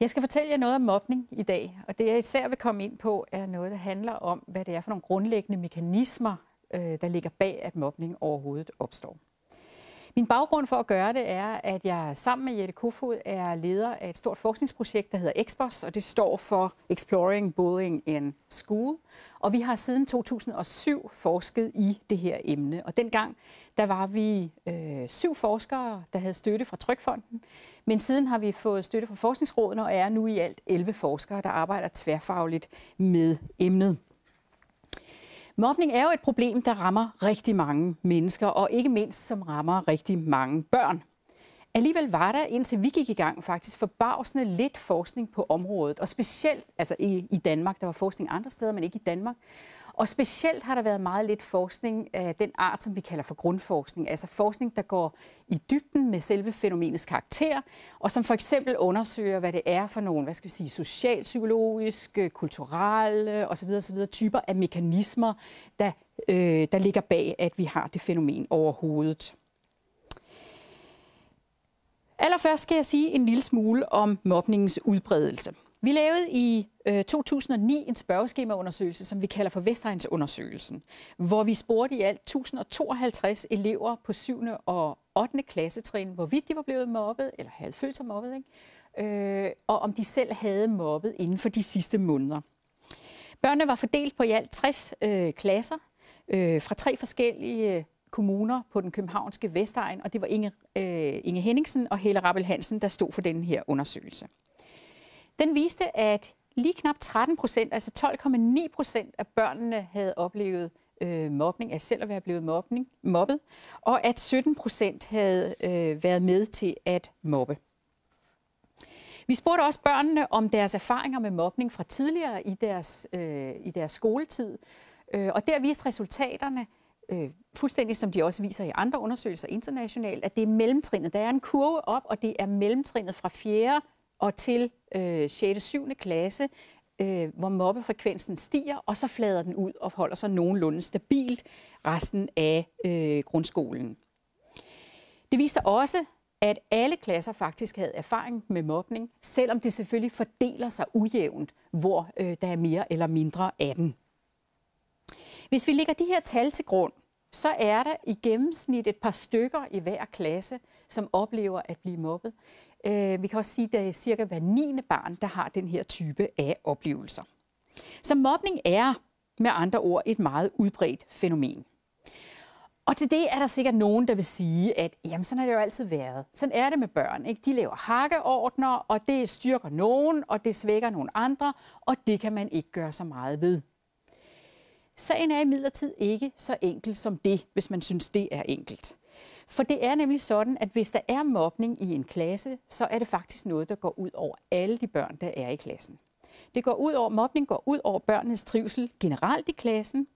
Jeg skal fortælle jer noget om mobning i dag, og det jeg især vil komme ind på, er noget, der handler om, hvad det er for nogle grundlæggende mekanismer, øh, der ligger bag, at mobning overhovedet opstår. Min baggrund for at gøre det er, at jeg sammen med Jette Kofod er leder af et stort forskningsprojekt, der hedder EXPOS, og det står for Exploring Bullying in School. Og vi har siden 2007 forsket i det her emne, og dengang der var vi øh, syv forskere, der havde støtte fra Trykfonden, men siden har vi fået støtte fra Forskningsrådet og er nu i alt 11 forskere, der arbejder tværfagligt med emnet. Mobning er jo et problem, der rammer rigtig mange mennesker, og ikke mindst som rammer rigtig mange børn. Alligevel var der, indtil vi gik i gang, faktisk forbavsende lidt forskning på området, og specielt altså i, i Danmark. Der var forskning andre steder, men ikke i Danmark. Og specielt har der været meget lidt forskning af den art, som vi kalder for grundforskning, altså forskning, der går i dybden med selve fænomenets karakter, og som for eksempel undersøger, hvad det er for nogle, hvad skal vi sige, socialpsykologiske, kulturelle osv. osv. typer af mekanismer, der, øh, der ligger bag, at vi har det fænomen overhovedet. Allerførst skal jeg sige en lille smule om mobningens udbredelse. Vi lavede i øh, 2009 en spørgeskemaundersøgelse, som vi kalder for Vestegnsundersøgelsen, undersøgelsen hvor vi spurgte i alt 1052 elever på 7. og 8. klassetrin, hvorvidt de var blevet mobbet, eller havde følt sig mobbet, ikke? Øh, og om de selv havde mobbet inden for de sidste måneder. Børnene var fordelt på i alt 60 øh, klasser øh, fra tre forskellige kommuner på den københavnske Vestegn, og det var Inge, øh, Inge Henningsen og Helle Rappel Hansen, der stod for den her undersøgelse. Den viste, at lige knap 13 procent, altså 12,9 procent af børnene havde oplevet øh, mobning, altså selv at være blevet mobning, mobbet, og at 17 procent havde øh, været med til at mobbe. Vi spurgte også børnene om deres erfaringer med mobning fra tidligere i deres, øh, i deres skoletid, øh, og der viste resultaterne, øh, fuldstændig som de også viser i andre undersøgelser internationalt, at det er mellemtrinnet. Der er en kurve op, og det er mellemtrinnet fra 4 og til øh, 6. og 7. klasse, øh, hvor mobbefrekvensen stiger, og så flader den ud og holder sig nogenlunde stabilt resten af øh, grundskolen. Det viser også, at alle klasser faktisk havde erfaring med mobning, selvom det selvfølgelig fordeler sig ujævnt, hvor øh, der er mere eller mindre af den. Hvis vi lægger de her tal til grund, så er der i gennemsnit et par stykker i hver klasse, som oplever at blive mobbet. Øh, vi kan også sige, at det er cirka hver 9. barn, der har den her type af oplevelser. Så mobning er med andre ord et meget udbredt fænomen. Og til det er der sikkert nogen, der vil sige, at jamen, sådan har det jo altid været. Sådan er det med børn. Ikke? De laver hakkeordner, og det styrker nogen, og det svækker nogle andre, og det kan man ikke gøre så meget ved. Sagen er imidlertid ikke så enkel som det, hvis man synes, det er enkelt. For det er nemlig sådan, at hvis der er mobning i en klasse, så er det faktisk noget, der går ud over alle de børn, der er i klassen. Det går ud over, mobning går ud over børnenes trivsel generelt i klassen.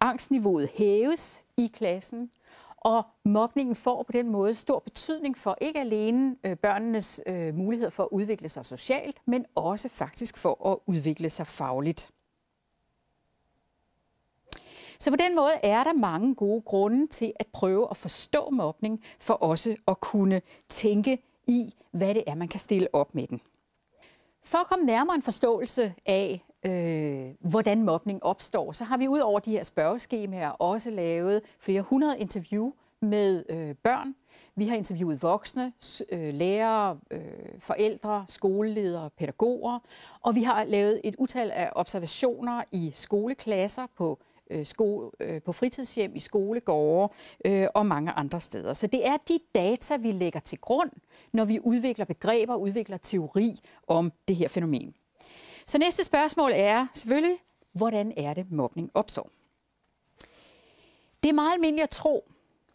Angstniveauet hæves i klassen, og mobningen får på den måde stor betydning for ikke alene øh, børnenes øh, mulighed for at udvikle sig socialt, men også faktisk for at udvikle sig fagligt. Så på den måde er der mange gode grunde til at prøve at forstå mobning, for også at kunne tænke i, hvad det er, man kan stille op med den. For at komme nærmere en forståelse af, øh, hvordan mobning opstår, så har vi ud over de her spørgeskemaer også lavet flere hundrede interview med øh, børn. Vi har interviewet voksne, øh, lærere, øh, forældre, skoleledere, pædagoger, og vi har lavet et utal af observationer i skoleklasser på øh, sko, øh, på fritidshjem, i skolegårde øh, og mange andre steder. Så det er de data, vi lægger til grund, når vi udvikler begreber, udvikler teori om det her fænomen. Så næste spørgsmål er selvfølgelig, hvordan er det, mobning opstår? Det er meget almindeligt at tro,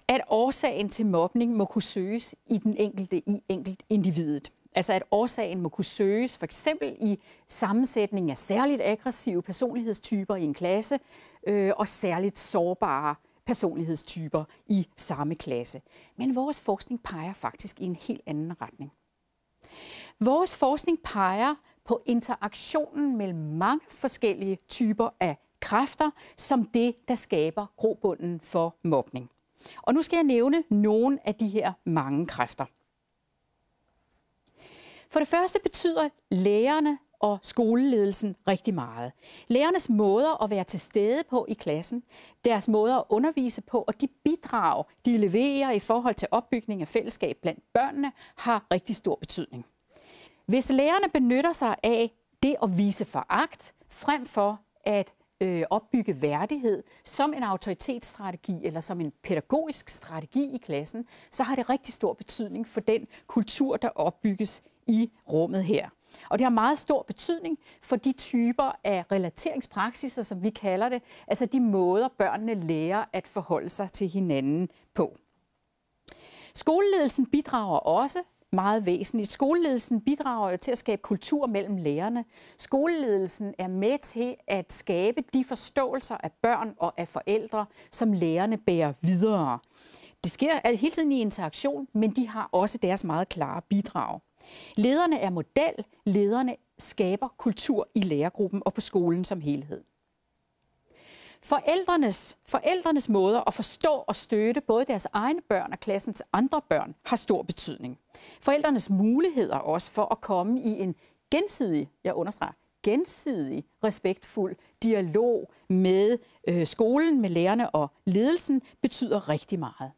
at årsagen til mobning må kunne søges i den enkelte, i enkelt individet. Altså at årsagen må kunne søges for eksempel i sammensætningen af særligt aggressive personlighedstyper i en klasse, øh, og særligt sårbare personlighedstyper i samme klasse. Men vores forskning peger faktisk i en helt anden retning. Vores forskning peger på interaktionen mellem mange forskellige typer af kræfter, som det, der skaber grobunden for mobning. Og nu skal jeg nævne nogle af de her mange kræfter. For det første betyder lærerne og skoleledelsen rigtig meget. Lærernes måder at være til stede på i klassen, deres måder at undervise på og de bidrag, de leverer i forhold til opbygning af fællesskab blandt børnene, har rigtig stor betydning. Hvis lærerne benytter sig af det at vise foragt, frem for at øh, opbygge værdighed som en autoritetsstrategi eller som en pædagogisk strategi i klassen, så har det rigtig stor betydning for den kultur, der opbygges i rummet her. Og det har meget stor betydning for de typer af relateringspraksiser, som vi kalder det, altså de måder, børnene lærer at forholde sig til hinanden på. Skoleledelsen bidrager også meget væsentligt. Skoleledelsen bidrager jo til at skabe kultur mellem lærerne. Skoleledelsen er med til at skabe de forståelser af børn og af forældre, som lærerne bærer videre. Det sker hele tiden i interaktion, men de har også deres meget klare bidrag. Lederne er model, lederne skaber kultur i lærergruppen og på skolen som helhed. Forældrenes, forældrenes måder at forstå og støtte både deres egne børn og klassens andre børn har stor betydning. Forældrenes muligheder også for at komme i en gensidig, jeg understreger, gensidig respektfuld dialog med øh, skolen, med lærerne og ledelsen betyder rigtig meget.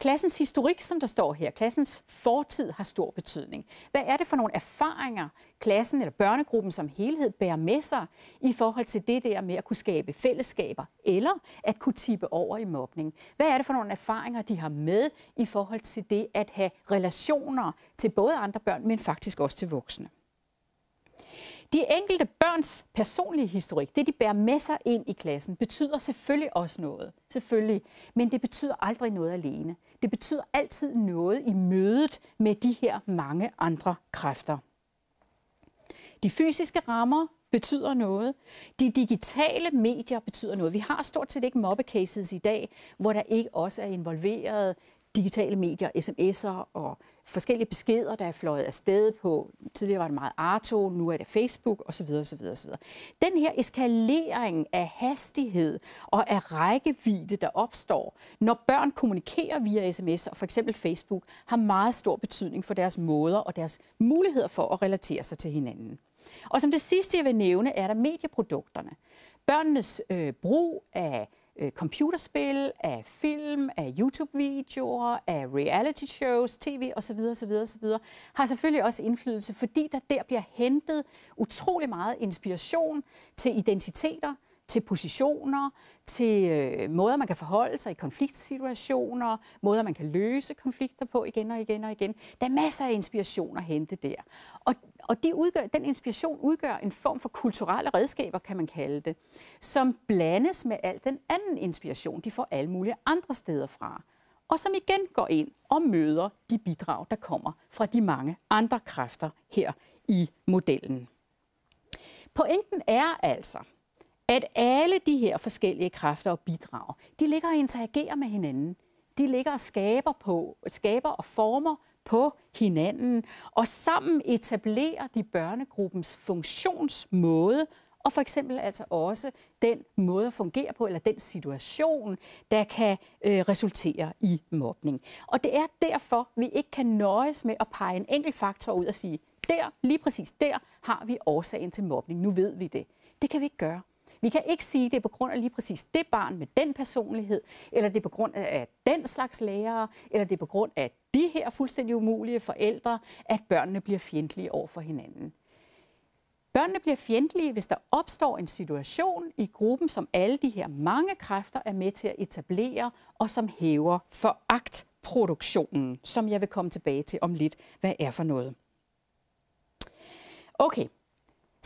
Klassens historik, som der står her, klassens fortid har stor betydning. Hvad er det for nogle erfaringer, klassen eller børnegruppen som helhed bærer med sig i forhold til det der med at kunne skabe fællesskaber eller at kunne tippe over i mobning? Hvad er det for nogle erfaringer, de har med i forhold til det at have relationer til både andre børn, men faktisk også til voksne? De enkelte børns personlige historik, det de bærer med sig ind i klassen, betyder selvfølgelig også noget. Selvfølgelig. Men det betyder aldrig noget alene. Det betyder altid noget i mødet med de her mange andre kræfter. De fysiske rammer betyder noget. De digitale medier betyder noget. Vi har stort set ikke mobbecases i dag, hvor der ikke også er involveret digitale medier, sms'er og forskellige beskeder, der er fløjet afsted på. Tidligere var det meget Arto, nu er det Facebook osv. osv., osv. Den her eskalering af hastighed og af rækkevidde, der opstår, når børn kommunikerer via sms og for eksempel Facebook, har meget stor betydning for deres måder og deres muligheder for at relatere sig til hinanden. Og som det sidste, jeg vil nævne, er der medieprodukterne. Børnenes øh, brug af Øh, computerspil, af film, af YouTube-videoer, af reality shows, tv osv. osv., osv. har selvfølgelig også indflydelse, fordi der der bliver hentet utrolig meget inspiration til identiteter, til positioner, til øh, måder, man kan forholde sig i konfliktsituationer, måder, man kan løse konflikter på igen og igen og igen. Der er masser af inspiration at hente der. Og og de udgør, den inspiration udgør en form for kulturelle redskaber, kan man kalde det, som blandes med al den anden inspiration, de får alle mulige andre steder fra, og som igen går ind og møder de bidrag, der kommer fra de mange andre kræfter her i modellen. Pointen er altså, at alle de her forskellige kræfter og bidrag, de ligger og interagerer med hinanden. De ligger og skaber, på, skaber og former på hinanden og sammen etablerer de børnegruppens funktionsmåde, og for eksempel altså også den måde at fungere på, eller den situation, der kan øh, resultere i mobning. Og det er derfor, vi ikke kan nøjes med at pege en enkelt faktor ud og sige, der, lige præcis der, har vi årsagen til mobning. Nu ved vi det. Det kan vi ikke gøre. Vi kan ikke sige, at det er på grund af lige præcis det barn med den personlighed, eller det er på grund af den slags lærere, eller det er på grund af de her fuldstændig umulige forældre, at børnene bliver fjendtlige over for hinanden. Børnene bliver fjendtlige, hvis der opstår en situation i gruppen, som alle de her mange kræfter er med til at etablere, og som hæver foragtproduktionen, som jeg vil komme tilbage til om lidt, hvad er for noget. Okay,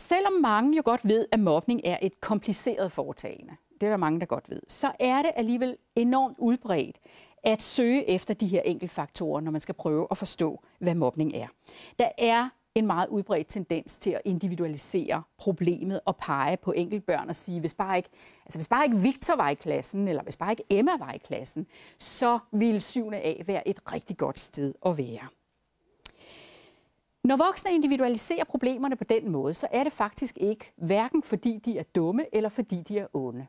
Selvom mange jo godt ved, at mobning er et kompliceret foretagende, det er der mange, der godt ved, så er det alligevel enormt udbredt at søge efter de her faktorer, når man skal prøve at forstå, hvad mobning er. Der er en meget udbredt tendens til at individualisere problemet og pege på enkeltbørn og sige, hvis bare ikke, altså hvis bare ikke Victor var i klassen, eller hvis bare ikke Emma var i klassen, så ville 7. A være et rigtig godt sted at være. Når voksne individualiserer problemerne på den måde, så er det faktisk ikke hverken fordi de er dumme eller fordi de er onde.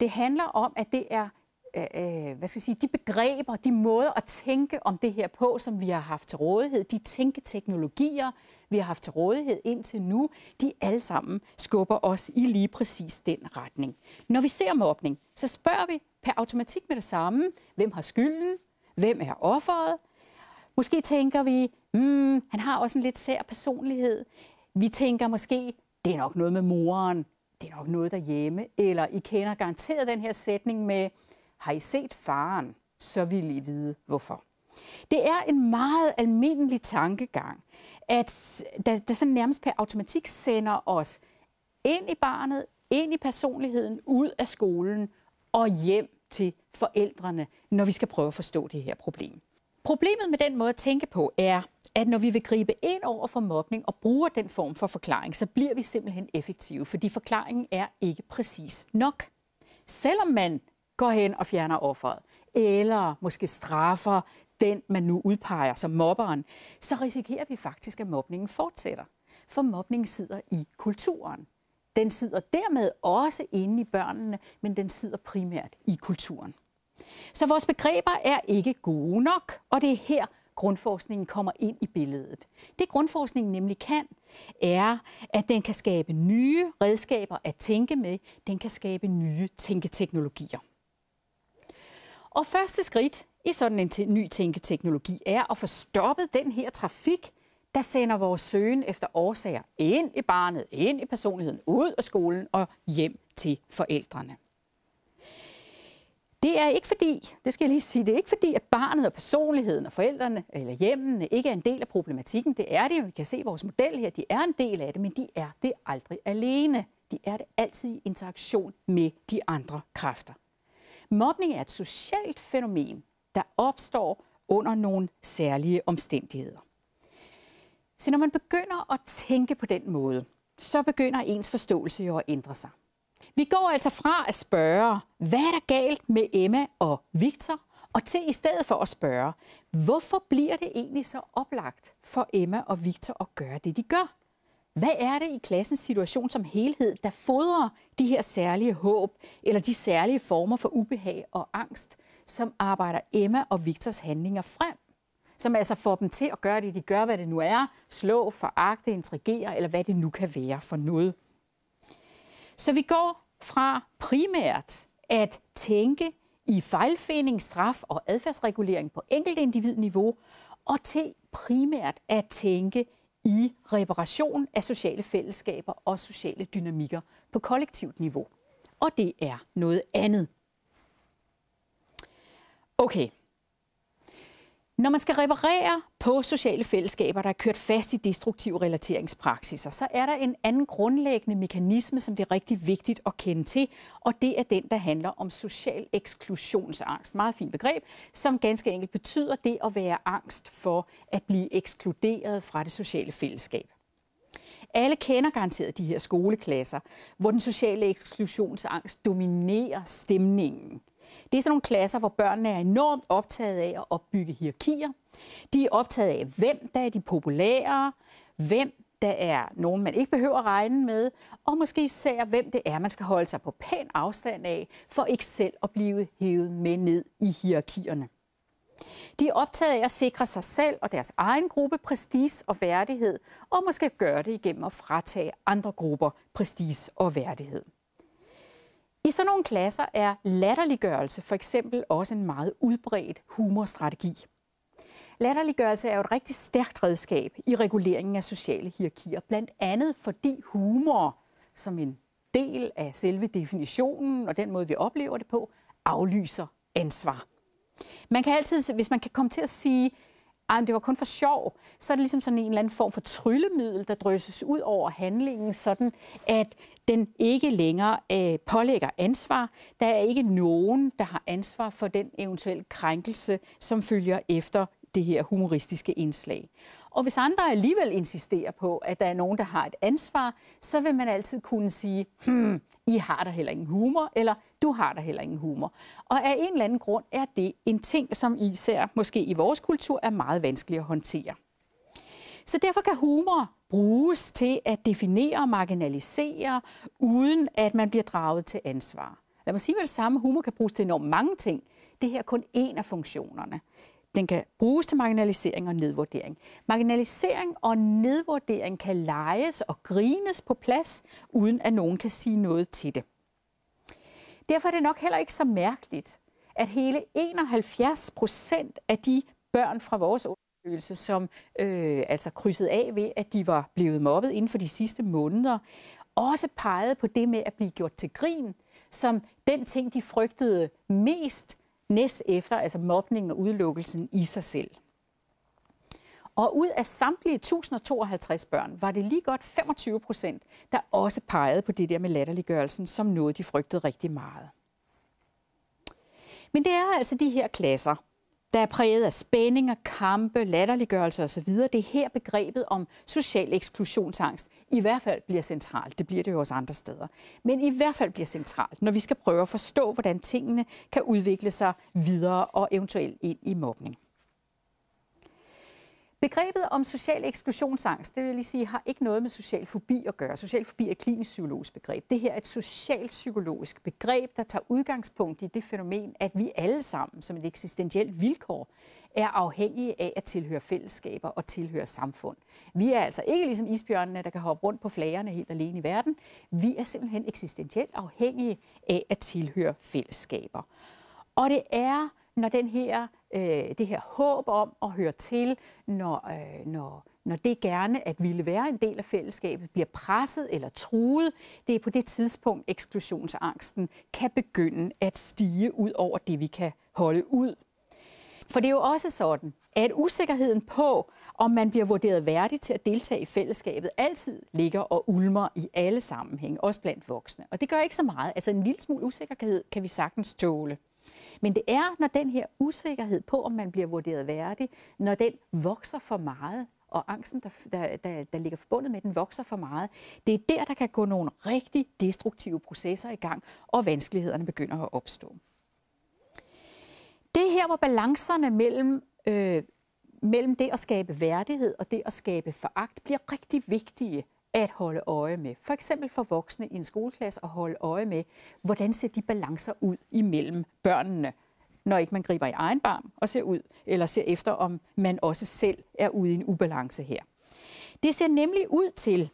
Det handler om, at det er øh, øh, hvad skal jeg sige, de begreber, de måder at tænke om det her på, som vi har haft til rådighed, de tænketeknologier, vi har haft til rådighed indtil nu, de alle sammen skubber os i lige præcis den retning. Når vi ser mobning, så spørger vi per automatik med det samme, hvem har skylden, hvem er offeret. Måske tænker vi, mm, han har også en lidt sær personlighed. Vi tænker måske, det er nok noget med moren, det er nok noget derhjemme, eller I kender garanteret den her sætning med, har I set faren, så vil I vide hvorfor. Det er en meget almindelig tankegang, at der, der sådan nærmest per automatik sender os ind i barnet, ind i personligheden, ud af skolen og hjem til forældrene, når vi skal prøve at forstå det her problem. Problemet med den måde at tænke på er, at når vi vil gribe ind over for mobning og bruger den form for forklaring, så bliver vi simpelthen effektive, fordi forklaringen er ikke præcis nok. Selvom man går hen og fjerner offeret, eller måske straffer den, man nu udpeger som mobberen, så risikerer vi faktisk, at mobningen fortsætter. For mobningen sidder i kulturen. Den sidder dermed også inde i børnene, men den sidder primært i kulturen. Så vores begreber er ikke gode nok, og det er her, grundforskningen kommer ind i billedet. Det grundforskningen nemlig kan, er, at den kan skabe nye redskaber at tænke med. Den kan skabe nye tænketeknologier. Og første skridt i sådan en ny tænketeknologi er at få stoppet den her trafik, der sender vores søgen efter årsager ind i barnet, ind i personligheden, ud af skolen og hjem til forældrene. Det er ikke fordi, det skal jeg lige sige, det er ikke fordi, at barnet og personligheden og forældrene eller hjemmene ikke er en del af problematikken. Det er det, vi kan se vores model her, de er en del af det, men de er det aldrig alene. De er det altid i interaktion med de andre kræfter. Mobning er et socialt fænomen, der opstår under nogle særlige omstændigheder. Så når man begynder at tænke på den måde, så begynder ens forståelse jo at ændre sig. Vi går altså fra at spørge, hvad er der galt med Emma og Victor, og til i stedet for at spørge, hvorfor bliver det egentlig så oplagt for Emma og Victor at gøre det, de gør? Hvad er det i klassens situation som helhed, der fodrer de her særlige håb, eller de særlige former for ubehag og angst, som arbejder Emma og Victors handlinger frem? Som altså får dem til at gøre det, de gør, hvad det nu er, slå, foragte, intrigere, eller hvad det nu kan være for noget. Så vi går fra primært at tænke i fejlfinding, straf og adfærdsregulering på enkeltindividniveau, og til primært at tænke i reparation af sociale fællesskaber og sociale dynamikker på kollektivt niveau. Og det er noget andet. Okay, når man skal reparere på sociale fællesskaber, der er kørt fast i destruktive relateringspraksiser, så er der en anden grundlæggende mekanisme, som det er rigtig vigtigt at kende til, og det er den, der handler om social eksklusionsangst. Meget fint begreb, som ganske enkelt betyder det at være angst for at blive ekskluderet fra det sociale fællesskab. Alle kender garanteret de her skoleklasser, hvor den sociale eksklusionsangst dominerer stemningen. Det er sådan nogle klasser, hvor børnene er enormt optaget af at opbygge hierarkier. De er optaget af, hvem der er de populære, hvem der er nogen, man ikke behøver at regne med, og måske især, hvem det er, man skal holde sig på pæn afstand af, for ikke selv at blive hævet med ned i hierarkierne. De er optaget af at sikre sig selv og deres egen gruppe prestige og værdighed, og måske gøre det igennem at fratage andre grupper prestige og værdighed. I sådan nogle klasser er latterliggørelse for eksempel også en meget udbredt humorstrategi. Latterliggørelse er jo et rigtig stærkt redskab i reguleringen af sociale hierarkier, blandt andet fordi humor, som en del af selve definitionen og den måde, vi oplever det på, aflyser ansvar. Man kan altid, hvis man kan komme til at sige, ej, det var kun for sjov, så er det ligesom sådan en eller anden form for tryllemiddel, der drysses ud over handlingen, sådan at den ikke længere øh, pålægger ansvar. Der er ikke nogen, der har ansvar for den eventuelle krænkelse, som følger efter det her humoristiske indslag. Og hvis andre alligevel insisterer på, at der er nogen, der har et ansvar, så vil man altid kunne sige, hmm, I har der heller ingen humor, eller du har der heller ingen humor. Og af en eller anden grund er det en ting, som især måske i vores kultur er meget vanskelig at håndtere. Så derfor kan humor bruges til at definere og marginalisere, uden at man bliver draget til ansvar. Lad mig sige med det samme, humor kan bruges til enormt mange ting. Det her er kun en af funktionerne den kan bruges til marginalisering og nedvurdering. Marginalisering og nedvurdering kan leges og grines på plads, uden at nogen kan sige noget til det. Derfor er det nok heller ikke så mærkeligt, at hele 71 procent af de børn fra vores undersøgelse, som øh, altså krydsede af ved, at de var blevet mobbet inden for de sidste måneder, også pegede på det med at blive gjort til grin, som den ting, de frygtede mest, næst efter altså mobning og udelukkelsen i sig selv. Og ud af samtlige 1052 børn var det lige godt 25 procent, der også pegede på det der med latterliggørelsen som noget, de frygtede rigtig meget. Men det er altså de her klasser, der er præget af spændinger, kampe, latterliggørelse osv. Det er her begrebet om social eksklusionsangst i hvert fald bliver centralt. Det bliver det jo også andre steder. Men i hvert fald bliver centralt, når vi skal prøve at forstå, hvordan tingene kan udvikle sig videre og eventuelt ind i mobning. Begrebet om social eksklusionsangst, det vil jeg lige sige, har ikke noget med social fobi at gøre. Social fobi er et klinisk psykologisk begreb. Det her er et socialpsykologisk begreb, der tager udgangspunkt i det fænomen, at vi alle sammen, som et eksistentielt vilkår, er afhængige af at tilhøre fællesskaber og tilhøre samfund. Vi er altså ikke ligesom isbjørnene, der kan hoppe rundt på flagerne helt alene i verden. Vi er simpelthen eksistentielt afhængige af at tilhøre fællesskaber. Og det er når den her, øh, det her håb om at høre til, når, øh, når, når det gerne at ville være en del af fællesskabet bliver presset eller truet, det er på det tidspunkt, eksklusionsangsten kan begynde at stige ud over det, vi kan holde ud. For det er jo også sådan, at usikkerheden på, om man bliver vurderet værdig til at deltage i fællesskabet, altid ligger og ulmer i alle sammenhæng, også blandt voksne. Og det gør ikke så meget. Altså en lille smule usikkerhed kan vi sagtens tåle. Men det er, når den her usikkerhed på, om man bliver vurderet værdig, når den vokser for meget, og angsten, der, der, der, der ligger forbundet med den, vokser for meget. Det er der, der kan gå nogle rigtig destruktive processer i gang, og vanskelighederne begynder at opstå. Det er her, hvor balancerne mellem, øh, mellem det at skabe værdighed og det at skabe foragt bliver rigtig vigtige at holde øje med. For eksempel for voksne i en skoleklasse at holde øje med, hvordan ser de balancer ud imellem børnene, når ikke man griber i egen barm og ser ud, eller ser efter, om man også selv er ude i en ubalance her. Det ser nemlig ud til,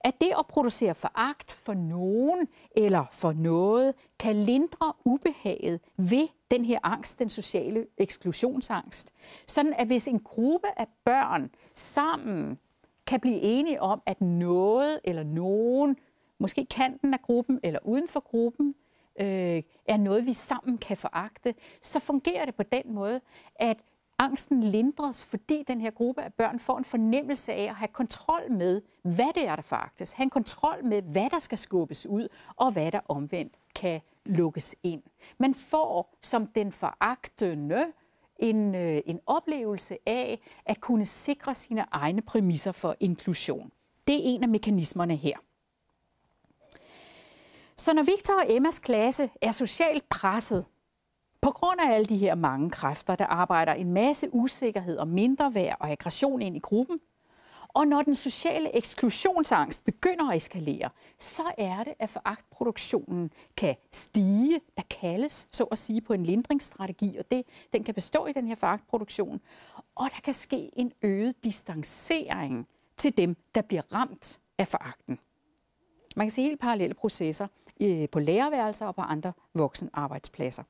at det at producere foragt for nogen eller for noget, kan lindre ubehaget ved den her angst, den sociale eksklusionsangst. Sådan at hvis en gruppe af børn sammen kan blive enige om, at noget eller nogen, måske kanten af gruppen eller uden for gruppen, øh, er noget, vi sammen kan foragte, så fungerer det på den måde, at angsten lindres, fordi den her gruppe af børn får en fornemmelse af at have kontrol med, hvad det er, der faktisk. Have en kontrol med, hvad der skal skubbes ud, og hvad der omvendt kan lukkes ind. Man får som den foragtende en, øh, en oplevelse af at kunne sikre sine egne præmisser for inklusion. Det er en af mekanismerne her. Så når Victor og Emmas klasse er socialt presset, på grund af alle de her mange kræfter, der arbejder en masse usikkerhed og mindre værd og aggression ind i gruppen, og når den sociale eksklusionsangst begynder at eskalere, så er det, at foragtproduktionen kan stige, der kaldes, så at sige, på en lindringsstrategi, og det, den kan bestå i den her foragtproduktion. Og der kan ske en øget distancering til dem, der bliver ramt af foragten. Man kan se helt parallelle processer øh, på læreværelser og på andre voksenarbejdspladser.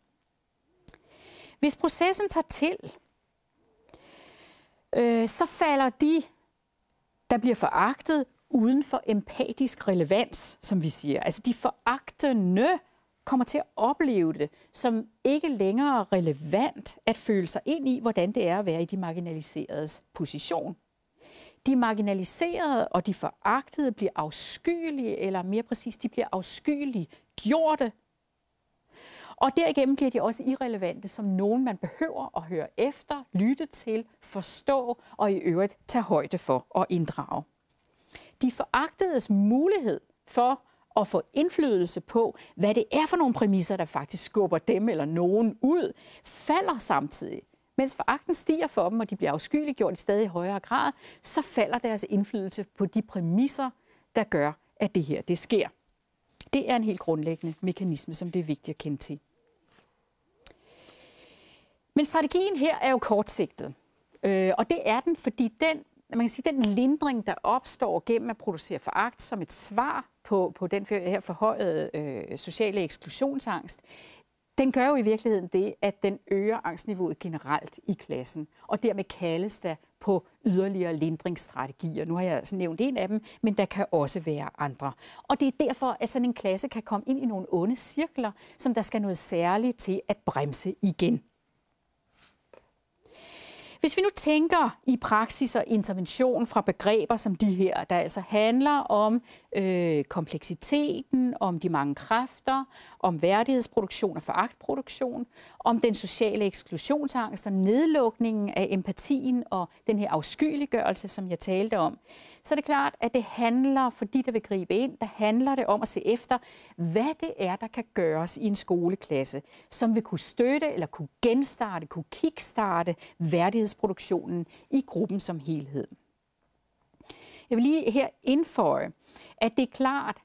Hvis processen tager til, øh, så falder de der bliver foragtet uden for empatisk relevans, som vi siger. Altså de foragtende kommer til at opleve det som ikke længere relevant at føle sig ind i, hvordan det er at være i de marginaliseredes position. De marginaliserede og de foragtede bliver afskyelige, eller mere præcis, de bliver afskyelige, gjorte og derigennem bliver de også irrelevante som nogen, man behøver at høre efter, lytte til, forstå og i øvrigt tage højde for og inddrage. De foragtedes mulighed for at få indflydelse på, hvad det er for nogle præmisser, der faktisk skubber dem eller nogen ud, falder samtidig. Mens foragten stiger for dem, og de bliver afskyeliggjort i stadig højere grad, så falder deres indflydelse på de præmisser, der gør, at det her det sker. Det er en helt grundlæggende mekanisme, som det er vigtigt at kende til. Men strategien her er jo kortsigtet. Øh, og det er den, fordi den, man kan sige, den lindring, der opstår gennem at producere foragt som et svar på, på den her forhøjede øh, sociale eksklusionsangst, den gør jo i virkeligheden det, at den øger angstniveauet generelt i klassen, og dermed kaldes der på yderligere lindringsstrategier. Nu har jeg altså nævnt en af dem, men der kan også være andre. Og det er derfor, at sådan en klasse kan komme ind i nogle onde cirkler, som der skal noget særligt til at bremse igen. Hvis vi nu tænker i praksis og intervention fra begreber som de her, der altså handler om øh, kompleksiteten, om de mange kræfter, om værdighedsproduktion og foragtproduktion, om den sociale eksklusionsangst og nedlukningen af empatien og den her afskyeliggørelse, som jeg talte om, så er det klart, at det handler, for de, der vil gribe ind, der handler det om at se efter, hvad det er, der kan gøres i en skoleklasse, som vil kunne støtte eller kunne genstarte, kunne kickstarte værdighed nyhedsproduktionen i gruppen som helhed. Jeg vil lige her indføje, at det er klart,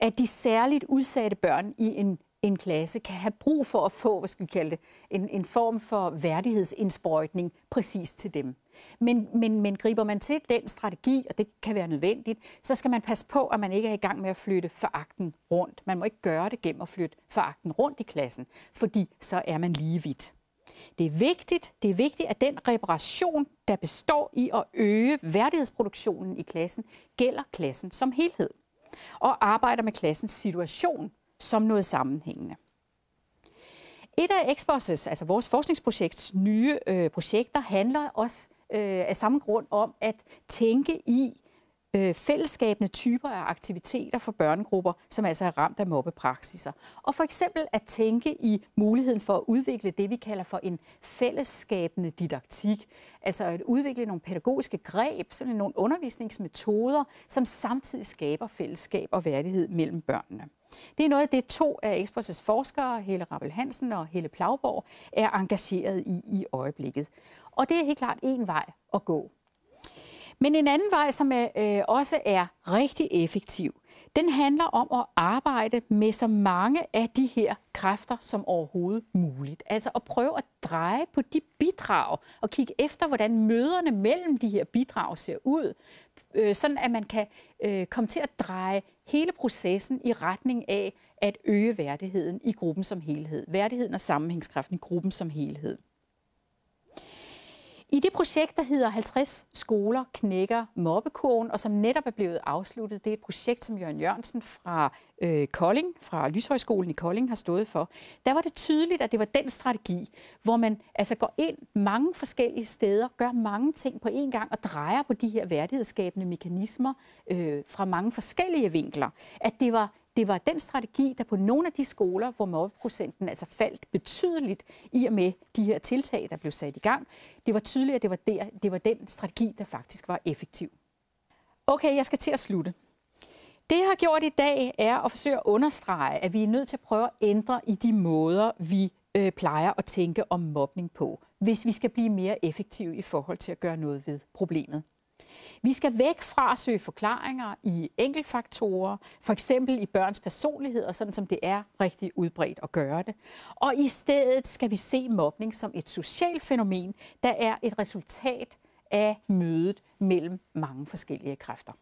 at de særligt udsatte børn i en en klasse kan have brug for at få, hvad skal vi kalde det, en, en form for værdighedsindsprøjtning præcis til dem. Men, men, men griber man til den strategi, og det kan være nødvendigt, så skal man passe på, at man ikke er i gang med at flytte foragten rundt. Man må ikke gøre det gennem at flytte foragten rundt i klassen, fordi så er man lige vidt. Det er vigtigt, det er vigtigt, at den reparation, der består i at øge værdighedsproduktionen i klassen, gælder klassen som helhed og arbejder med klassens situation som noget sammenhængende. Et af Exposes, altså vores forskningsprojekts nye øh, projekter, handler også øh, af samme grund om at tænke i øh, fællesskabende typer af aktiviteter for børnegrupper, som altså er ramt af mobbepraksiser. Og for eksempel at tænke i muligheden for at udvikle det, vi kalder for en fællesskabende didaktik. Altså at udvikle nogle pædagogiske greb, sådan nogle undervisningsmetoder, som samtidig skaber fællesskab og værdighed mellem børnene. Det er noget af det, to af Express' forskere, Helle Rappel Hansen og Helle Plagborg, er engageret i i øjeblikket. Og det er helt klart en vej at gå. Men en anden vej, som er, øh, øh, også er rigtig effektiv, den handler om at arbejde med så mange af de her kræfter som overhovedet muligt. Altså at prøve at dreje på de bidrag og kigge efter, hvordan møderne mellem de her bidrag ser ud, øh, sådan at man kan øh, komme til at dreje hele processen i retning af at øge værdigheden i gruppen som helhed. Værdigheden og sammenhængskraften i gruppen som helhed. I det projekt, der hedder 50 skoler knækker mobbekurven, og som netop er blevet afsluttet, det er et projekt, som Jørgen Jørgensen fra øh, Kolding, fra Lyshøjskolen i Kolding, har stået for. Der var det tydeligt, at det var den strategi, hvor man altså går ind mange forskellige steder, gør mange ting på én gang og drejer på de her værdighedsskabende mekanismer øh, fra mange forskellige vinkler. At det var det var den strategi, der på nogle af de skoler, hvor mobbeprocenten altså faldt betydeligt i og med de her tiltag, der blev sat i gang, det var tydeligt, at det var, der, det var den strategi, der faktisk var effektiv. Okay, jeg skal til at slutte. Det, jeg har gjort i dag, er at forsøge at understrege, at vi er nødt til at prøve at ændre i de måder, vi øh, plejer at tænke om mobning på, hvis vi skal blive mere effektive i forhold til at gøre noget ved problemet. Vi skal væk fra at søge forklaringer i enkeltfaktorer, for eksempel i børns personligheder, sådan som det er rigtig udbredt at gøre det. Og i stedet skal vi se mobning som et socialt fænomen, der er et resultat af mødet mellem mange forskellige kræfter.